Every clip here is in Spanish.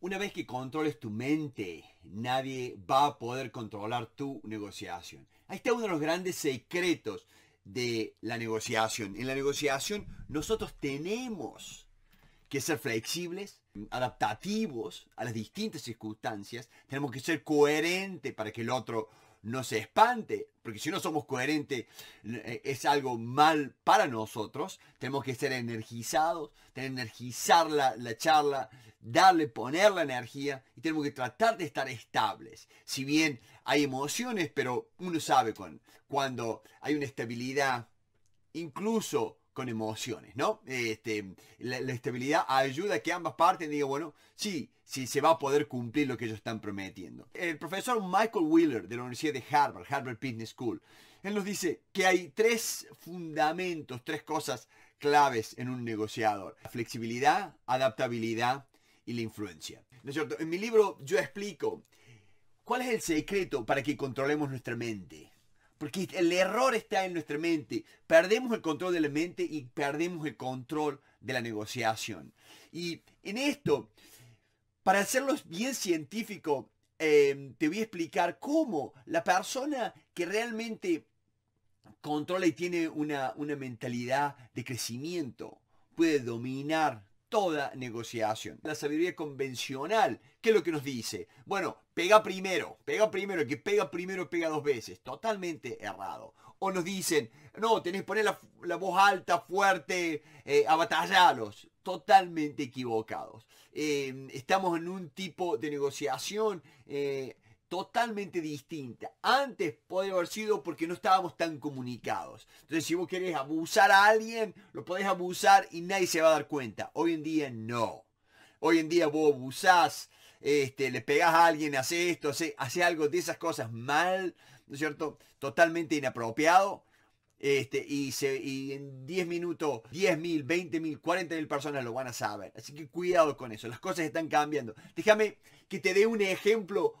Una vez que controles tu mente, nadie va a poder controlar tu negociación. Ahí está uno de los grandes secretos de la negociación. En la negociación nosotros tenemos que ser flexibles, adaptativos a las distintas circunstancias, tenemos que ser coherentes para que el otro no se espante, porque si no somos coherentes eh, eh, es algo mal para nosotros, tenemos que ser energizados, tener energizar la, la charla, darle, poner la energía y tenemos que tratar de estar estables. Si bien hay emociones, pero uno sabe cuando hay una estabilidad, incluso con emociones, ¿no? Este, la, estabilidad ayuda a que ambas partes digan, bueno, sí, sí se va a poder cumplir lo que ellos están prometiendo. El profesor Michael Wheeler de la Universidad de Harvard, Harvard Business School, él nos dice que hay tres fundamentos, tres cosas claves en un negociador. flexibilidad, adaptabilidad y la influencia. ¿No es cierto? En mi libro yo explico cuál es el secreto para que controlemos nuestra mente porque el error está en nuestra mente. Perdemos el control de la mente y perdemos el control de la negociación. Y en esto, para hacerlo bien científico, eh, te voy a explicar cómo la persona que realmente controla y tiene una, una mentalidad de crecimiento puede dominar toda negociación. La sabiduría convencional, ¿qué es lo que nos dice? Bueno, pega primero, pega primero, que pega primero pega dos veces. Totalmente errado. O nos dicen, no, tenés que poner la, voz alta, fuerte, eh, a Totalmente equivocados. Eh, estamos en un tipo de negociación. Eh, totalmente distinta. Antes puede haber sido porque no estábamos tan comunicados. Entonces, si vos querés abusar a alguien, lo podés abusar y nadie se va a dar cuenta. Hoy en día no. Hoy en día vos abusás, este, le pegás a alguien, hace esto, hace, hace algo de esas cosas mal, ¿no es cierto? Totalmente inapropiado. Este, y, se, y en 10 minutos, 10 mil, 20 mil, 40 mil personas lo van a saber. Así que cuidado con eso, las cosas están cambiando. Déjame que te dé un ejemplo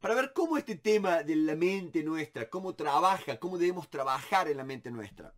para ver cómo este tema de la mente nuestra, cómo trabaja, cómo debemos trabajar en la mente nuestra.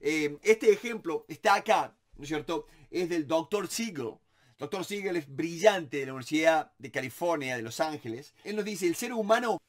Eh, este ejemplo está acá, ¿no es cierto? Es del doctor Siegel. Doctor Siegel es brillante de la Universidad de California, de Los Ángeles. Él nos dice, el ser humano,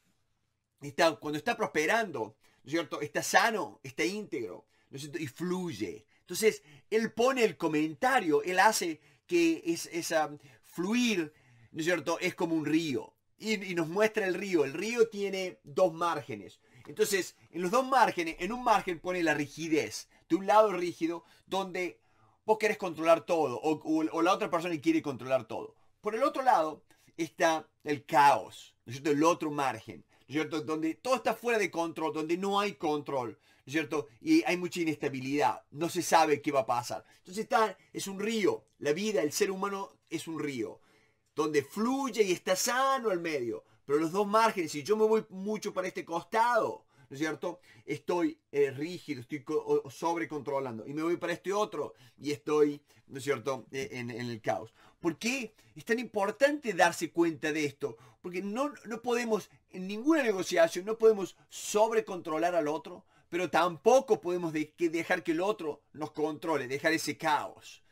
está, cuando está prosperando, ¿no es cierto? Está sano, está íntegro, ¿no es cierto? Y fluye. Entonces, él pone el comentario, él hace que es, esa fluir, ¿no es cierto? Es como un río y, nos muestra el río. El río tiene dos márgenes. Entonces, en los dos márgenes, en un margen pone la rigidez. De un lado rígido, donde vos querés controlar todo, o, la otra persona quiere controlar todo. Por el otro lado está el caos, ¿no es cierto? El otro margen, ¿no es cierto? Donde todo está fuera de control, donde no hay control, ¿no es cierto? Y hay mucha inestabilidad, no se sabe qué va a pasar. Entonces está, es un río, la vida, el ser humano es un río donde fluye y está sano el medio. Pero los dos márgenes, si yo me voy mucho para este costado, ¿no es cierto? Estoy eh, rígido, estoy sobrecontrolando. Y me voy para este otro y estoy, ¿no es cierto?, e, en, el caos. ¿Por qué es tan importante darse cuenta de esto? Porque no, no podemos, en ninguna negociación, no podemos sobrecontrolar al otro, pero tampoco podemos dejar que el otro nos controle, dejar ese caos.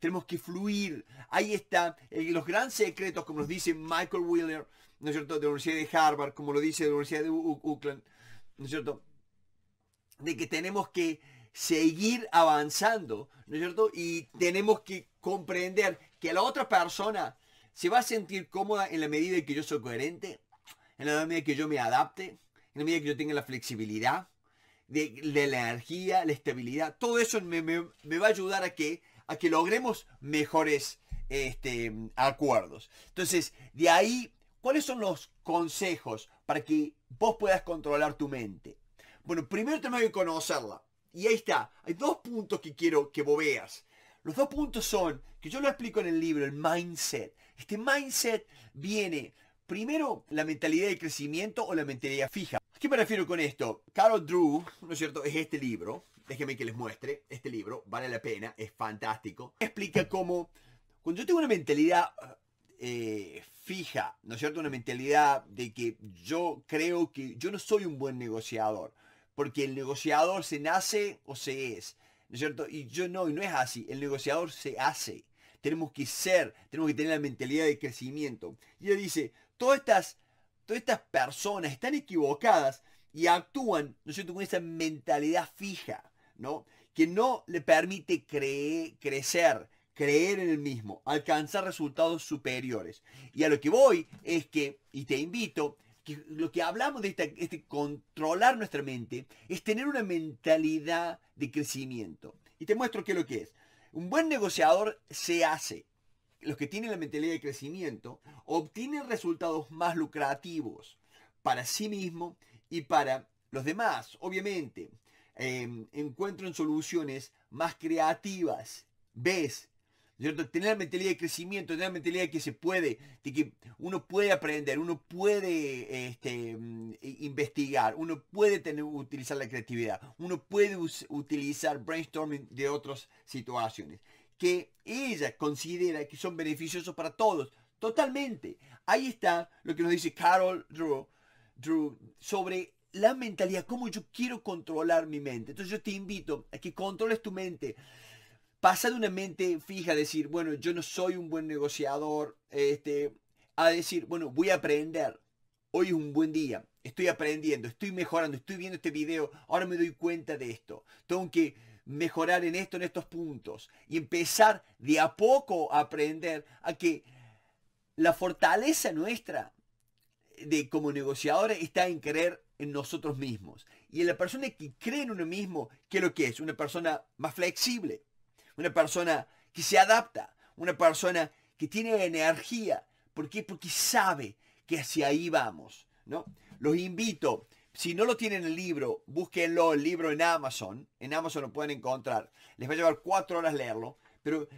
Tenemos que fluir. Ahí está, eh, los grandes secretos, como nos dice Michael Wheeler, ¿no es cierto?, de la Universidad de Harvard, como lo dice de la Universidad de Oakland, ¿no es cierto?, de que tenemos que seguir avanzando, ¿no es cierto? Y tenemos que comprender que la otra persona se va a sentir cómoda en la medida en que yo soy coherente, en la medida en que yo me adapte, en la medida en que yo tenga la flexibilidad, de, la energía, la estabilidad. Todo eso me va a ayudar a que a que logremos mejores este, acuerdos. Entonces, de ahí, ¿cuáles son los consejos para que vos puedas controlar tu mente? Bueno, primero tenemos que conocerla. Y ahí está. Hay dos puntos que quiero que vos veas. Los dos puntos son, que yo lo explico en el libro, el mindset. Este mindset viene primero la mentalidad de crecimiento o la mentalidad fija. ¿A qué me refiero con esto? Carol Drew, ¿no es cierto? Es este libro déjenme que les muestre este libro, vale la pena, es fantástico. Explica cómo, cuando yo tengo una mentalidad eh, fija, ¿no es cierto? Una mentalidad de que yo creo que yo no soy un buen negociador, porque el negociador se nace o se es, ¿no es cierto? Y yo no, y no es así, el negociador se hace. Tenemos que ser, tenemos que tener la mentalidad de crecimiento. Y él dice, todas estas, todas estas personas están equivocadas y actúan, ¿no es cierto?, con esa mentalidad fija. ¿no? Que no le permite creer, crecer, creer en el mismo, alcanzar resultados superiores. Y a lo que voy es que, y te invito, que lo que hablamos de este controlar nuestra mente es tener una mentalidad de crecimiento. Y te muestro qué es lo que es. Un buen negociador se hace. Los que tienen la mentalidad de crecimiento obtienen resultados más lucrativos para sí mismo y para los demás, obviamente eh, em, encuentran soluciones más creativas. ¿Ves? Tener la mentalidad de crecimiento, tener la mentalidad de que se puede, de que uno puede aprender, uno puede este, em, investigar, uno puede tener, utilizar la creatividad, uno puede utilizar brainstorming de otras situaciones, que ella considera que son beneficiosos para todos, totalmente. Ahí está lo que nos dice Carol Drew sobre la mentalidad, cómo yo quiero controlar mi mente. Entonces yo te invito a que controles tu mente. Pasa de una mente fija a decir, bueno, yo no soy un buen negociador, este, a decir, bueno, voy a aprender. Hoy es un buen día, estoy aprendiendo, estoy mejorando, estoy viendo este video, ahora me doy cuenta de esto. Tengo que mejorar en esto, en estos puntos. Y empezar de a poco a aprender a que la fortaleza nuestra de como negociadores está en querer en nosotros mismos. Y en la persona que cree en uno mismo, ¿qué es lo que es? Una persona más flexible, una persona que se adapta, una persona que tiene energía. ¿Por qué? Porque sabe que hacia ahí vamos. ¿no? Los invito, si no lo tienen el libro, búsquenlo, el libro en Amazon. En Amazon lo pueden encontrar. Les va a llevar cuatro horas leerlo. Pero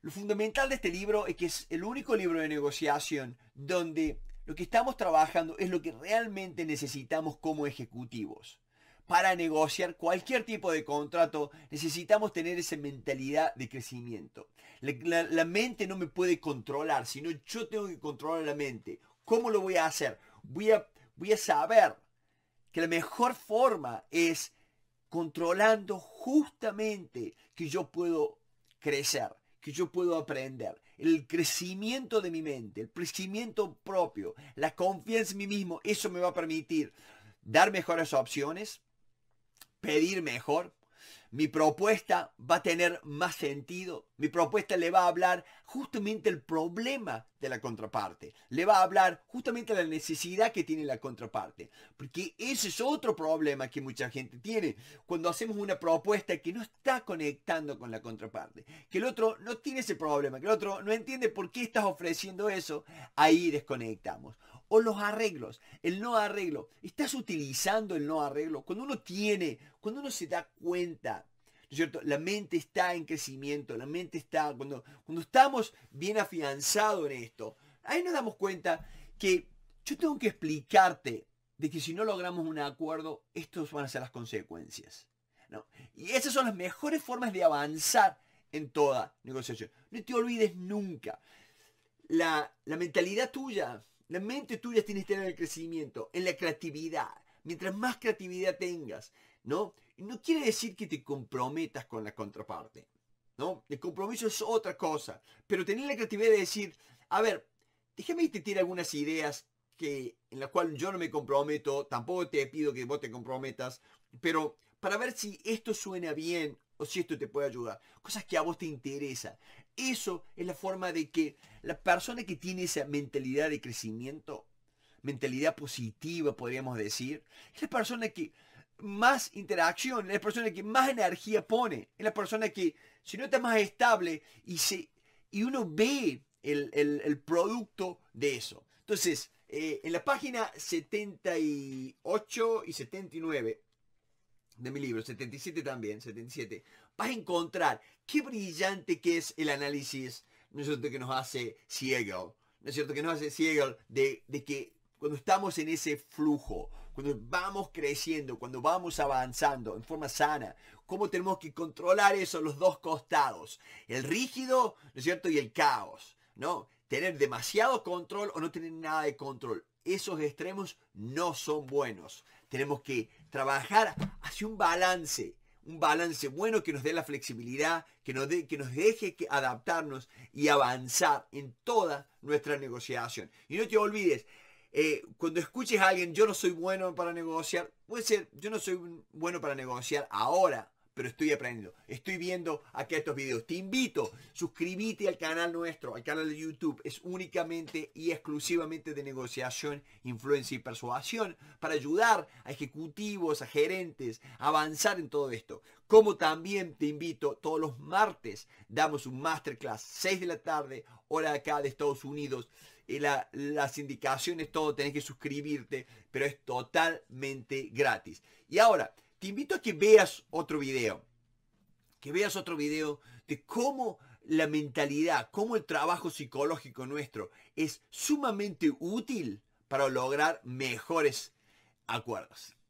lo fundamental de este libro es que es el único libro de negociación donde lo que estamos trabajando es lo que realmente necesitamos como ejecutivos. Para negociar cualquier tipo de contrato necesitamos tener esa mentalidad de crecimiento. La, mente no me puede controlar, sino yo tengo que controlar la mente. ¿Cómo lo voy a hacer? Voy a, voy a saber que la mejor forma es controlando justamente que yo puedo crecer que yo puedo aprender, el crecimiento de mi mente, el crecimiento propio, la confianza en mí mismo, eso me va a permitir dar mejores opciones, pedir mejor, mi propuesta va a tener más sentido, mi propuesta le va a hablar justamente el problema de la contraparte, le va a hablar justamente la necesidad que tiene la contraparte, porque ese es otro problema que mucha gente tiene cuando hacemos una propuesta que no está conectando con la contraparte, que el otro no tiene ese problema, que el otro no entiende por qué estás ofreciendo eso, ahí desconectamos o los arreglos, el no arreglo. Estás utilizando el no arreglo. Cuando uno tiene, cuando uno se da cuenta, ¿no es cierto? La mente está en crecimiento, la mente está, cuando, cuando estamos bien afianzados en esto, ahí nos damos cuenta que yo tengo que explicarte de que si no logramos un acuerdo, estos van a ser las consecuencias. Y esas son las mejores formas de avanzar en toda negociación. No te olvides nunca. La, la mentalidad tuya la mente tuya tiene que estar en el crecimiento, en la creatividad. Mientras más creatividad tengas, ¿no? No quiere decir que te comprometas con la contraparte, ¿no? El compromiso es otra cosa. Pero tener la creatividad de decir, a ver, déjame te tire algunas ideas que, en las cuales yo no me comprometo, tampoco te pido que vos te comprometas, pero para ver si esto suena bien o si esto te puede ayudar. Cosas que a vos te interesan. Eso es la forma de que la persona que tiene esa mentalidad de crecimiento, mentalidad positiva, podríamos decir, es la persona que más interacción, es la persona que más energía pone, es la persona que no está más estable y, se, y uno ve el, producto de eso. Entonces, eh, en la página 78 y 79 de mi libro, 77 también, 77, vas a encontrar qué brillante que es el análisis, ¿no es que nos hace ciego. ¿no es cierto?, que nos hace ciego de, de que cuando estamos en ese flujo, cuando vamos creciendo, cuando vamos avanzando en forma sana, cómo tenemos que controlar eso, los dos costados, el rígido, ¿no es cierto?, y el caos, ¿no? Tener demasiado control o no tener nada de control. Esos extremos no son buenos. Tenemos que trabajar hacia un balance un balance bueno que nos dé la flexibilidad, que nos, que nos deje que adaptarnos y avanzar en toda nuestra negociación. Y no te olvides, eh, cuando escuches a alguien, yo no soy bueno para negociar, puede ser, yo no soy bueno para negociar ahora, pero estoy aprendiendo. Estoy viendo acá estos videos. Te invito, suscríbete al canal nuestro, al canal de YouTube. Es únicamente y exclusivamente de negociación, influencia y persuasión para ayudar a ejecutivos, a gerentes, a avanzar en todo esto. Como también te invito, todos los martes damos un masterclass, 6 de la tarde, hora de acá de Estados Unidos. las indicaciones, todo, tenés que suscribirte, pero es totalmente gratis. Y ahora, te invito a que veas otro video, que veas otro video de cómo la mentalidad, cómo el trabajo psicológico nuestro es sumamente útil para lograr mejores acuerdos.